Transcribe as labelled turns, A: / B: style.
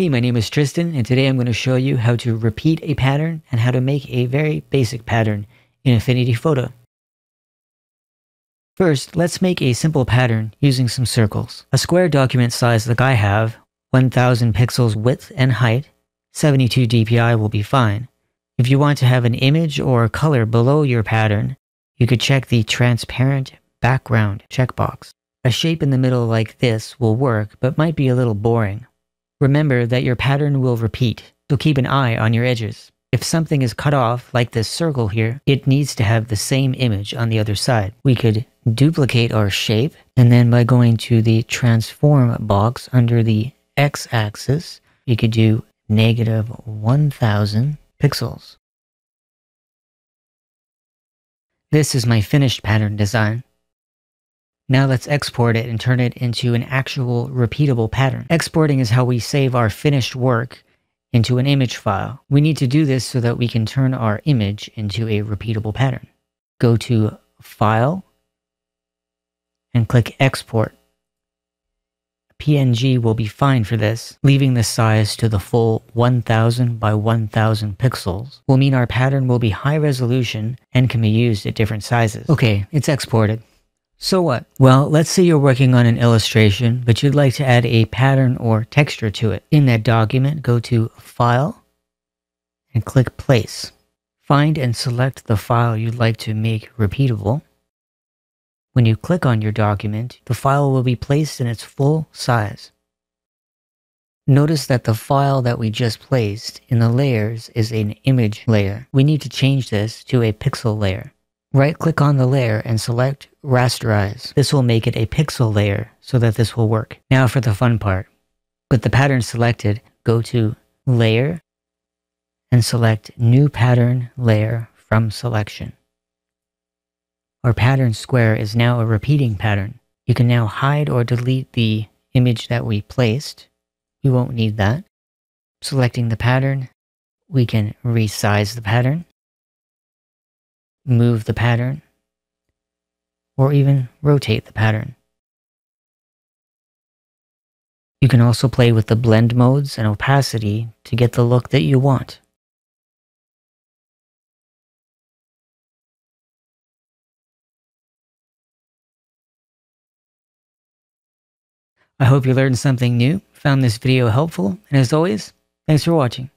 A: Hey, my name is Tristan, and today I'm going to show you how to repeat a pattern and how to make a very basic pattern in Affinity Photo. First, let's make a simple pattern using some circles. A square document size like I have, 1000 pixels width and height, 72 dpi will be fine. If you want to have an image or color below your pattern, you could check the transparent background checkbox. A shape in the middle like this will work, but might be a little boring. Remember that your pattern will repeat, so keep an eye on your edges. If something is cut off, like this circle here, it needs to have the same image on the other side. We could duplicate our shape, and then by going to the transform box under the x-axis, you could do negative 1000 pixels. This is my finished pattern design. Now let's export it and turn it into an actual repeatable pattern. Exporting is how we save our finished work into an image file. We need to do this so that we can turn our image into a repeatable pattern. Go to File and click Export. PNG will be fine for this, leaving the size to the full 1000 by 1000 pixels will mean our pattern will be high resolution and can be used at different sizes. Okay, it's exported. So what? Well, let's say you're working on an illustration, but you'd like to add a pattern or texture to it. In that document, go to File and click Place. Find and select the file you'd like to make repeatable. When you click on your document, the file will be placed in its full size. Notice that the file that we just placed in the layers is an image layer. We need to change this to a pixel layer. Right click on the layer and select rasterize. This will make it a pixel layer so that this will work. Now for the fun part. With the pattern selected, go to Layer and select New Pattern Layer from Selection. Our pattern square is now a repeating pattern. You can now hide or delete the image that we placed. We won't need that. Selecting the pattern, we can resize the pattern, move the pattern, or even rotate the pattern.
B: You can also play with the blend modes and opacity to get the look that you want. I hope you learned something new, found this video helpful, and as always, thanks for watching.